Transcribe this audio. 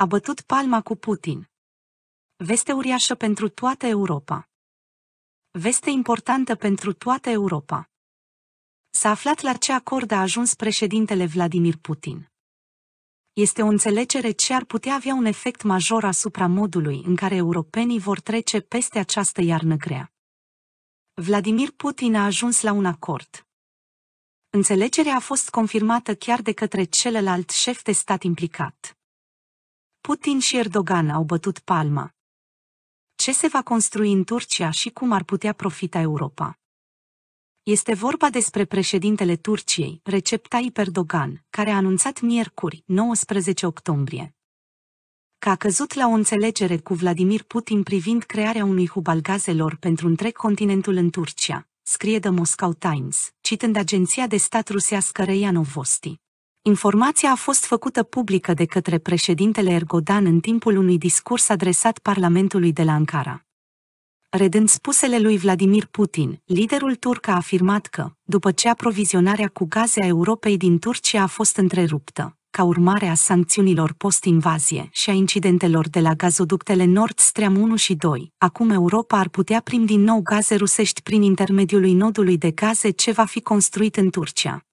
a bătut palma cu Putin. Veste uriașă pentru toată Europa. Veste importantă pentru toată Europa. S-a aflat la ce acord a ajuns președintele Vladimir Putin. Este o înțelegere ce ar putea avea un efect major asupra modului în care europenii vor trece peste această iarnă grea. Vladimir Putin a ajuns la un acord. Înțelegerea a fost confirmată chiar de către celălalt șef de stat implicat. Putin și Erdogan au bătut palma. Ce se va construi în Turcia și cum ar putea profita Europa? Este vorba despre președintele Turciei, Recep Tayyip Erdogan, care a anunțat miercuri, 19 octombrie, că a căzut la o înțelegere cu Vladimir Putin privind crearea unui hub al gazelor pentru întreg continentul în Turcia, scrie The Moscow Times, citând agenția de stat rusească Reia Novosti. Informația a fost făcută publică de către președintele Ergodan în timpul unui discurs adresat Parlamentului de la Ankara. Redând spusele lui Vladimir Putin, liderul turc a afirmat că, după ce aprovizionarea cu gaze a Europei din Turcia a fost întreruptă, ca urmare a sancțiunilor post-invazie și a incidentelor de la gazoductele Nord Stream 1 și 2, acum Europa ar putea primi din nou gaze rusești prin intermediul nodului de gaze ce va fi construit în Turcia,